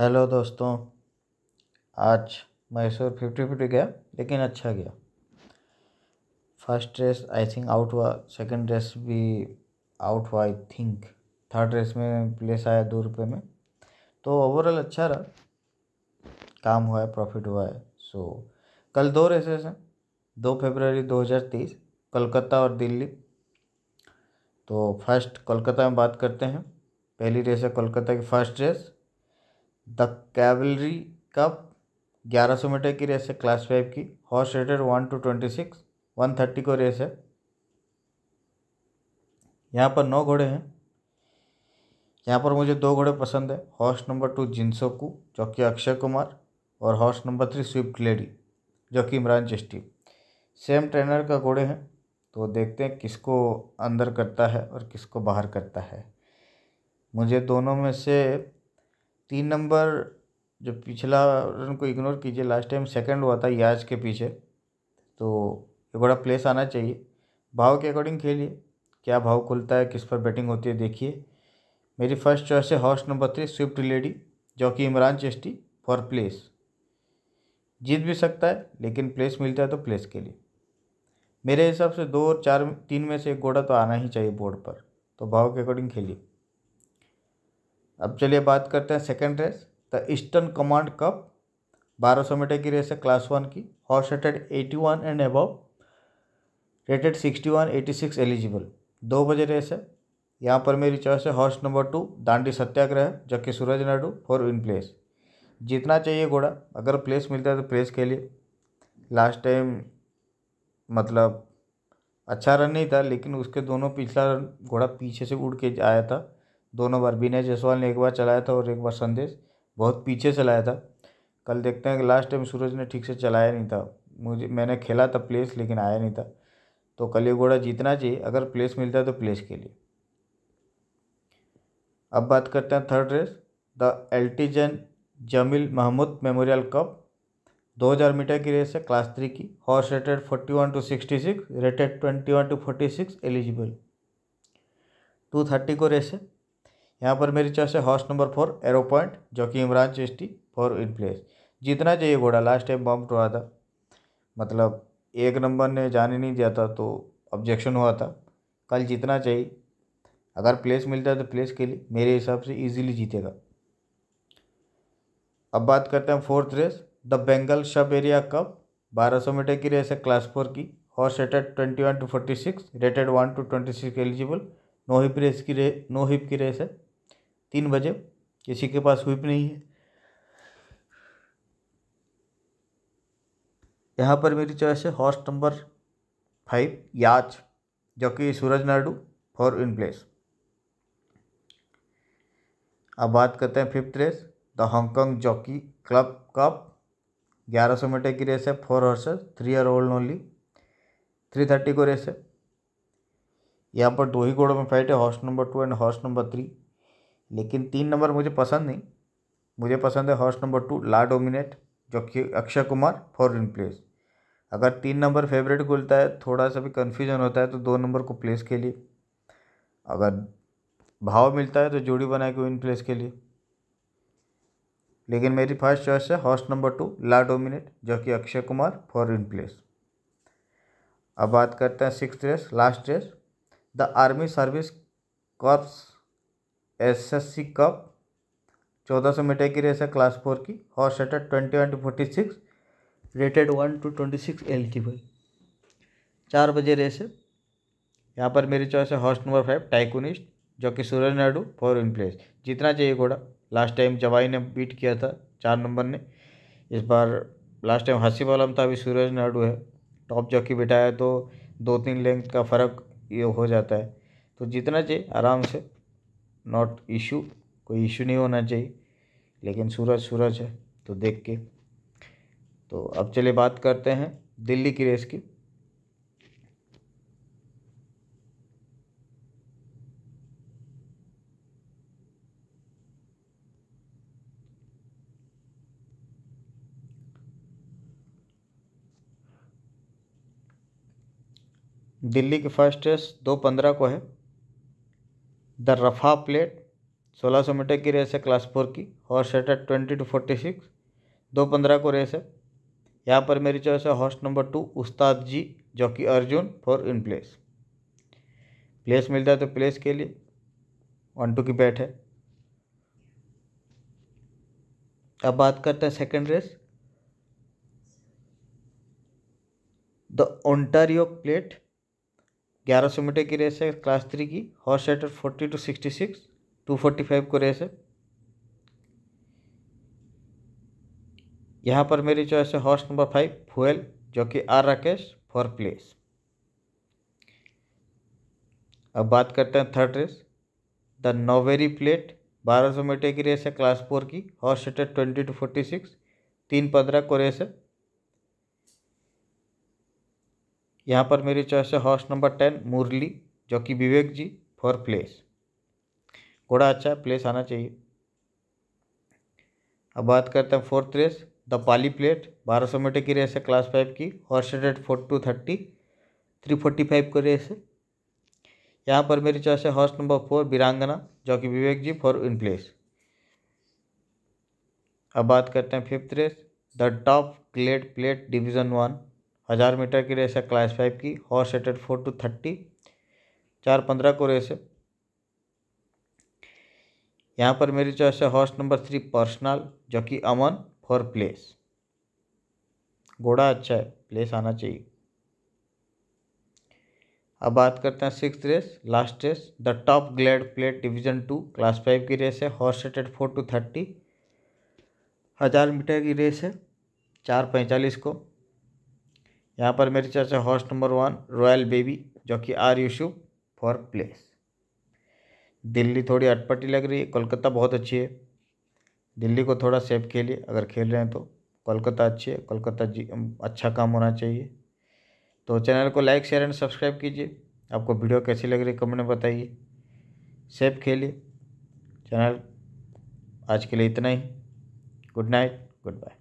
hello दोस्तों आज Mysore fifty fifty गया लेकिन अच्छा गया first race I think out हुआ सेकंड रेस भी आउट हुआ आई थिंक थर्ड रेस में प्लेस आया दो रुपये में तो ओवरऑल अच्छा रहा काम हुआ है प्रॉफिट हुआ है सो कल दो रेसेस हैं दो फरवरी तेईस कलकत्ता और दिल्ली तो फर्स्ट कोलकाता में बात करते हैं पहली रेस है कोलकाता की first race the cavalry cup 1100 meter की रेस है क्लास फाइव की horse rated one to twenty six one thirty को रेस है यहाँ पर नौ घोड़े हैं यहाँ पर मुझे दो घोड़े पसंद है हॉर्स नंबर टू जिनसोकू जो कि अक्षय कुमार और horse number three swift lady जो कि इमरान चिश्ती सेम ट्रेनर का घोड़े हैं तो देखते हैं किसको अंदर करता है और किसको बाहर करता है मुझे दोनों में से तीन नंबर जो पिछला रन को इग्नोर कीजिए लास्ट टाइम सेकंड हुआ था याज के पीछे तो ये बड़ा प्लेस आना चाहिए भाव के अकॉर्डिंग खेलिए क्या भाव खुलता है किस पर बैटिंग होती है देखिए मेरी फर्स्ट चॉइस है horse number three swift lady जो कि इमरान चेस्टी फॉर प्लेस जीत भी सकता है लेकिन प्लेस मिलता है तो प्लेस के लिए मेरे हिसाब से दो और चार तीन में से एक घोड़ा तो आना ही चाहिए बोर्ड पर तो भाव के अकॉर्डिंग खेलिए अब चलिए बात करते हैं second race the eastern command cup बारह सौ मीटर की रेस है क्लास वन की horse rated eighty one and above rated sixty one eighty six eligible दो बजे रेस है यहाँ पर मेरी चॉइस है horse number two Dandi Satyagraha जबकि Suraj Naidu for in place जीतना चाहिए घोड़ा अगर प्लेस मिलता है तो प्लेस के लिए लास्ट टाइम मतलब अच्छा रन नहीं था लेकिन उसके दोनों पिछला रन घोड़ा पीछे से उड़ के आया था दोनों बार विनय जायसवाल ने एक बार चलाया था और एक बार संदेश बहुत पीछे चलाया था कल देखते हैं कि लास्ट टाइम सूरज ने ठीक से चलाया नहीं था मुझे मैंने खेला था प्लेस लेकिन आया नहीं था तो कल ये घोड़ा जीतना चाहिए अगर प्लेस मिलता है तो प्लेस के लिए अब बात करते हैं थर्ड रेस द एल्टीजन Jamil Mahmood memorial cup 2000 meter की रेस है क्लास थ्री की horse rated 41 to 66 rated 21 to 46 eligible 230 को रेस है यहाँ पर मेरी चॉइस है horse number four arrow point जो कि इमरान चेस्टी फॉर इन प्लेस जीतना चाहिए घोड़ा लास्ट टाइम बम्प्ट हुआ था मतलब एक नंबर ने जाने नहीं दिया था तो ऑब्जेक्शन हुआ था कल जीतना चाहिए अगर प्लेस मिलता है तो प्लेस के लिए मेरे हिसाब से इजीली जीतेगा अब बात करते हैं fourth race the Bengal sub area cup 1200 meter की रेस है क्लास फोर की horse rated twenty one to forty six rated one to twenty six eligible नो हिप रेस की रे नो हिप की रेस है तीन बजे किसी के पास हुई नहीं है यहाँ पर मेरी चॉइस है हॉस्ट नंबर फाइव याच जो कि Suraj Naidu for in place अब बात करते हैं fifth race the Hong Kong jockey club cup 1100 meter की रेस है four horses three are old only three thirty को रेस है यहाँ पर दो ही घोड़ों में फाइट है horse number two and horse number three लेकिन तीन नंबर मुझे पसंद नहीं मुझे पसंद है horse number two la dominate जो कि Akshay Kumar for in place अगर तीन नंबर फेवरेट खुलता है थोड़ा सा भी कन्फ्यूजन होता है तो दो नंबर को प्लेस के लिए अगर भाव मिलता है तो जोड़ी बना के इन प्लेस के लिए लेकिन मेरी फर्स्ट चॉइस है horse number two la dominate जो कि Akshay Kumar for in place अब बात करते हैं six race last race the army service corps SSC cup चौदह सौ मीटर की रेस है क्लास फोर की horse setter twenty one to forty six rated one to twenty six एल की भाई चार बजे रेस है यहाँ पर मेरी चॉइस है हॉर्स नंबर फाइव टाइकोनिस्ट जो कि Suraj Naidu for in place जीतना चाहिए घोड़ा लास्ट टाइम जवाई ने बीट किया था चार नंबर ने इस बार लास्ट टाइम हसीब आलम था अभी सूरज नायडू है टॉप जॉकी बिठाया तो दो तीन लेंथ का फ़र्क ये हो जाता है तो जितना चाहिए आराम से नॉट इशू कोई इशू नहीं होना चाहिए लेकिन सूरज सूरज है तो देख के तो अब चलिए बात करते हैं दिल्ली की रेस की दिल्ली की फर्स्ट रेस दो पंद्रह को है द रफा प्लेट 1600 मीटर की रेस है क्लास फोर की हॉर्स सेट है ट्वेंटी टू फोर्टी सिक्स दो पंद्रह को रेस है यहाँ पर मेरी चॉइस है हॉर्स नंबर टू उस्ताद जी जो कि Arjun for in place place मिलता है तो प्लेस के लिए वन टू की बैट है अब बात करते हैं second race the Ontario plate ग्यारह सौ मीटर की रेस है क्लास थ्री की horse rider forty two sixty six two forty five को रेस है यहाँ पर मेरी चॉइस है हॉर्स नंबर फाइव फुएल जो कि आर राकेश फॉर प्लेस अब बात करते हैं थर्ड रेस द नोवेरी प्लेट बारह सौ मीटर की रेस है क्लास फोर की horse setter twenty two forty six तीन पंद्रह को रेस है यहाँ पर मेरी चॉइस है हॉर्स नंबर टेन मुरली जो कि विवेक जी फॉर प्लेस घोड़ा अच्छा है प्लेस आना चाहिए अब बात करते हैं fourth race the Pali plate बारह सौ मीटर की रेस है क्लास फाइव की horse rate four to thirty three forty five की रेस है यहाँ पर मेरी चॉइस है हॉर्स नंबर फोर वीरांगना जो कि विवेक जी फॉर इन प्लेस अब बात करते हैं fifth race the top glade plate division one हज़ार मीटर की रेस है क्लास फाइव की हॉर्स एटेड फोर टू थर्टी चार पंद्रह को रेस है यहाँ पर मेरी चॉइस है हॉर्स नंबर थ्री पर्सनल जो कि अमन फॉर प्लेस घोड़ा अच्छा है प्लेस आना चाहिए अब बात करते हैं six race last race the top glade plate division two class five की रेस है horse rated four to thirty हज़ार मीटर की रेस है चार पैंतालीस को यहाँ पर मेरी चर्चा हॉस्ट नंबर वन रॉयल बेबी जो कि आर शू फॉर प्लेस दिल्ली थोड़ी अटपटी लग रही है कोलकाता बहुत अच्छी है दिल्ली को थोड़ा सेफ खेलिए अगर खेल रहे हैं तो कोलकाता अच्छी है कोलकाता जी अच्छा काम होना चाहिए तो चैनल को लाइक शेयर एंड सब्सक्राइब कीजिए आपको वीडियो कैसी लग रही है कमेंट में बताइए सेफ खेलिए चैनल आज के लिए इतना ही गुड नाइट गुड बाय